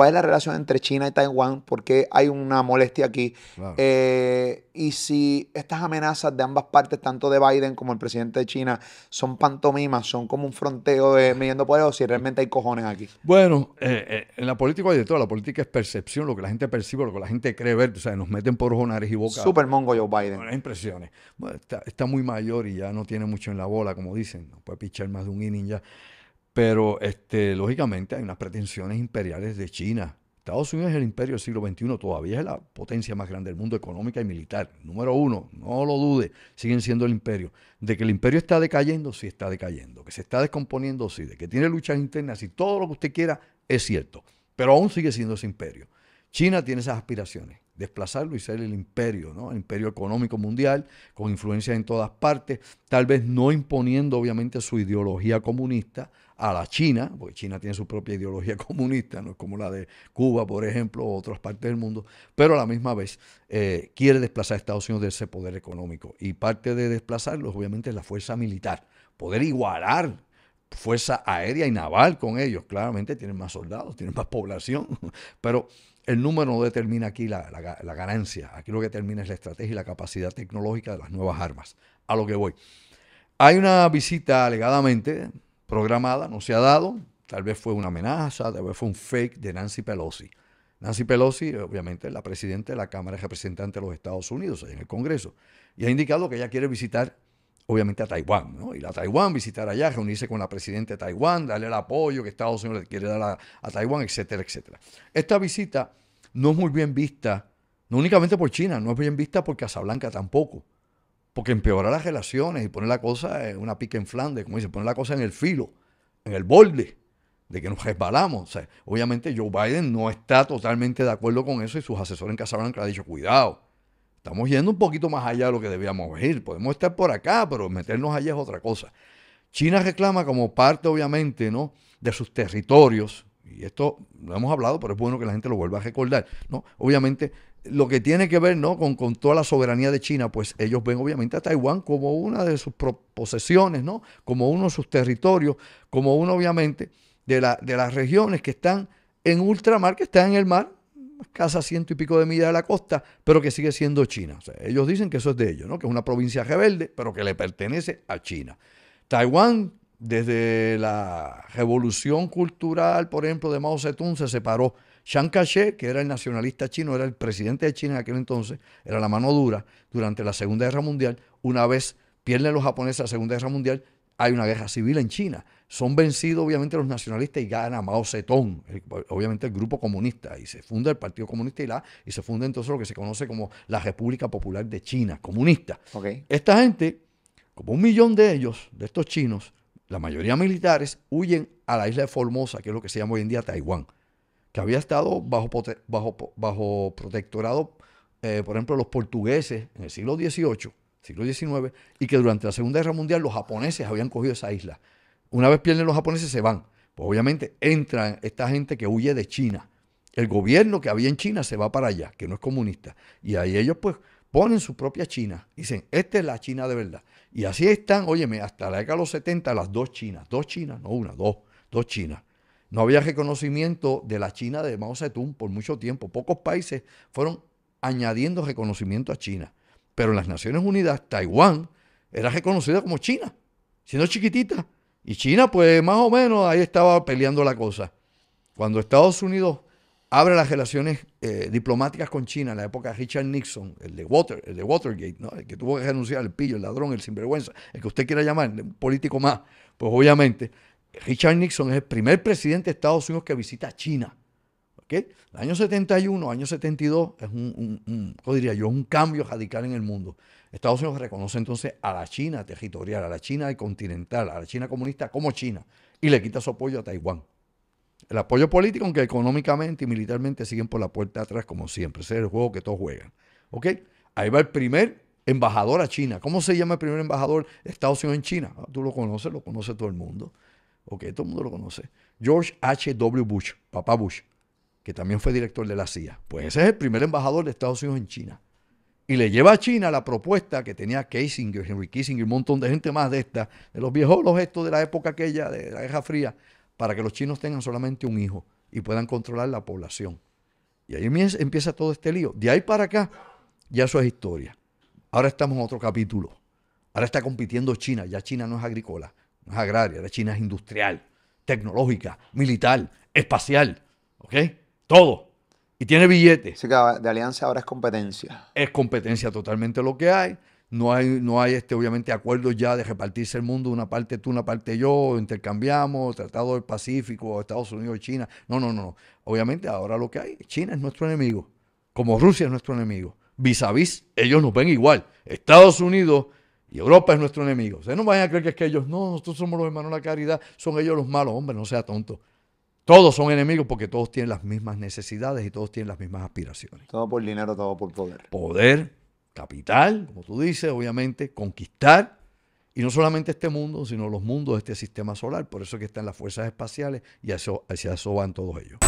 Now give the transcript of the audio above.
cuál es la relación entre China y Taiwán, por qué hay una molestia aquí, eh, y si estas amenazas de ambas partes, tanto de Biden como el presidente de China, son pantomimas, son como un fronteo de midiendo poder, o si realmente hay cojones aquí. Bueno, eh, eh, en la política hay de todo, la política es percepción, lo que la gente percibe, lo que la gente cree ver, o sea, nos meten por ojos, y boca. Super mongo Joe Biden. Buenas impresiones. está, está muy mayor y ya no tiene mucho en la bola, como dicen, no puede pichar más de un inning ya. Pero este, lógicamente hay unas pretensiones imperiales de China. Estados Unidos es el imperio del siglo XXI, todavía es la potencia más grande del mundo económica y militar. Número uno, no lo dude, siguen siendo el imperio. De que el imperio está decayendo, sí está decayendo. Que se está descomponiendo, sí. De que tiene luchas internas y todo lo que usted quiera, es cierto. Pero aún sigue siendo ese imperio. China tiene esas aspiraciones desplazarlo y ser el imperio, ¿no? imperio económico mundial, con influencia en todas partes, tal vez no imponiendo obviamente su ideología comunista a la China, porque China tiene su propia ideología comunista, no como la de Cuba, por ejemplo, o otras partes del mundo, pero a la misma vez eh, quiere desplazar a Estados Unidos de ese poder económico. Y parte de desplazarlo, obviamente, es la fuerza militar, poder igualar fuerza aérea y naval con ellos. Claramente tienen más soldados, tienen más población, pero el número no determina aquí la, ganancia. Aquí lo que determina es la estrategia y la capacidad tecnológica de las nuevas armas. A lo que voy. Hay una visita alegadamente programada, no se ha dado. Tal vez fue una amenaza, tal vez fue un fake de Nancy Pelosi. Nancy Pelosi, obviamente, es la presidenta de la Cámara de Representantes de los Estados Unidos, en el Congreso, y ha indicado que ella quiere visitar obviamente a Taiwán, ¿no? Ir a Taiwán, visitar allá, reunirse con la presidenta de Taiwán, darle el apoyo que Estados Unidos le quiere dar a, Taiwán, etcétera, etcétera. Esta visita no es muy bien vista, no únicamente por China, no es bien vista por Casablanca tampoco, porque empeora las relaciones y pone la cosa en una pica en Flandes, como dice, pone la cosa en el filo, en el borde de que nos resbalamos. obviamente Joe Biden no está totalmente de acuerdo con eso y sus asesores en Casablanca le han dicho, cuidado, Estamos yendo un poquito más allá de lo que debíamos ir. Podemos estar por acá, pero meternos allá es otra cosa. China reclama como parte, obviamente, ¿no? de sus territorios, y esto lo hemos hablado, pero es bueno que la gente lo vuelva a recordar, ¿no? Obviamente, lo que tiene que ver ¿no? con, con toda la soberanía de China, pues ellos ven obviamente a Taiwán como una de sus posesiones, ¿no? Como uno de sus territorios, como uno obviamente de, la, de las regiones que están en ultramar, que están en el mar, casa ciento y pico de millas de la costa, pero que sigue siendo China. ellos dicen que eso es de ellos, ¿no? que es una provincia rebelde, pero que le pertenece a China. Taiwán, desde la revolución cultural, por ejemplo, de Mao Zedong, se separó. Chiang Kai-shek, que era el nacionalista chino, era el presidente de China en aquel entonces, era la mano dura durante la Segunda Guerra Mundial. Una vez pierden los japoneses la Segunda Guerra Mundial, hay una guerra civil en China. Son vencidos obviamente los nacionalistas y gana Mao Zedong, obviamente el grupo comunista, y se funda el Partido Comunista y, la, y se funda entonces lo que se conoce como la República Popular de China, comunista. Esta gente, como un millón de ellos, de estos chinos, la mayoría militares, huyen a la isla de Formosa, que es lo que se llama hoy en día Taiwán, que había estado bajo, bajo, bajo protectorado, eh, por ejemplo, los portugueses en el siglo XVIII siglo XIX, y que durante la Segunda Guerra Mundial los japoneses habían cogido esa isla. Una vez pierden los japoneses, se van. Pues obviamente entra esta gente que huye de China. El gobierno que había en China se va para allá, que no es comunista. Y ahí ellos pues ponen su propia China. Dicen, esta es la China de verdad. Y así están, óyeme, hasta la década de los 70 las dos Chinas. Dos Chinas, no una, dos. Dos Chinas. No había reconocimiento de la China de Mao Zedong por mucho tiempo. Pocos países fueron añadiendo reconocimiento a China. Pero en las Naciones Unidas, Taiwán era reconocida como China, siendo chiquitita. Y China, pues más o menos ahí estaba peleando la cosa. Cuando Estados Unidos abre las relaciones eh, diplomáticas con China en la época de Richard Nixon, el de, el de Watergate, ¿no? el que tuvo que renunciar, el pillo, el ladrón, el sinvergüenza, el que usted quiera llamar, político más, pues obviamente, Richard Nixon es el primer presidente de Estados Unidos que visita China. El año 71, año 72, es un, diría yo? un cambio radical en el mundo. Estados Unidos reconoce entonces a la China territorial, a la China continental, a la China comunista como China, y le quita su apoyo a Taiwán. El apoyo político, aunque económicamente y militarmente siguen por la puerta atrás, como siempre. Ese es el juego que todos juegan. ¿Ok? Ahí va el primer embajador a China. ¿Cómo se llama el primer embajador de Estados Unidos en China? Ah, tú lo conoces, lo conoce todo el mundo. Ok, todo el mundo lo conoce. George H. W. Bush, papá Bush que también fue director de la CIA, pues ese es el primer embajador de Estados Unidos en China. Y le lleva a China la propuesta que tenía Kissinger, Henry Kissinger, un montón de gente más de esta, de los viejos estos de la época aquella, de la Guerra Fría, para que los chinos tengan solamente un hijo y puedan controlar la población. Y ahí empieza todo este lío. De ahí para acá, ya eso es historia. Ahora estamos en otro capítulo. Ahora está compitiendo China. Ya China no es agrícola, no es agraria. Ahora China es industrial, tecnológica, militar, espacial. ¿Ok? Todo. Y tiene billetes. Así que de alianza ahora es competencia. Es competencia totalmente lo que hay. No hay, no hay este, obviamente, acuerdos ya de repartirse el mundo, una parte tú, una parte yo, intercambiamos, Tratado del Pacífico, Estados Unidos, China. No, no, no. Obviamente, ahora lo que hay, China es nuestro enemigo, como Rusia es nuestro enemigo. Vis a vis, ellos nos ven igual. Estados Unidos y Europa es nuestro enemigo. Ustedes sea, no vayan a creer que es que ellos, no, nosotros somos los hermanos de la caridad, son ellos los malos. Hombre, no sea tonto. Todos son enemigos porque todos tienen las mismas necesidades y todos tienen las mismas aspiraciones. Todo por dinero, todo por poder. Poder, capital, como tú dices, obviamente, conquistar. Y no solamente este mundo, sino los mundos de este sistema solar. Por eso es que están las fuerzas espaciales y hacia eso, hacia van todos ellos.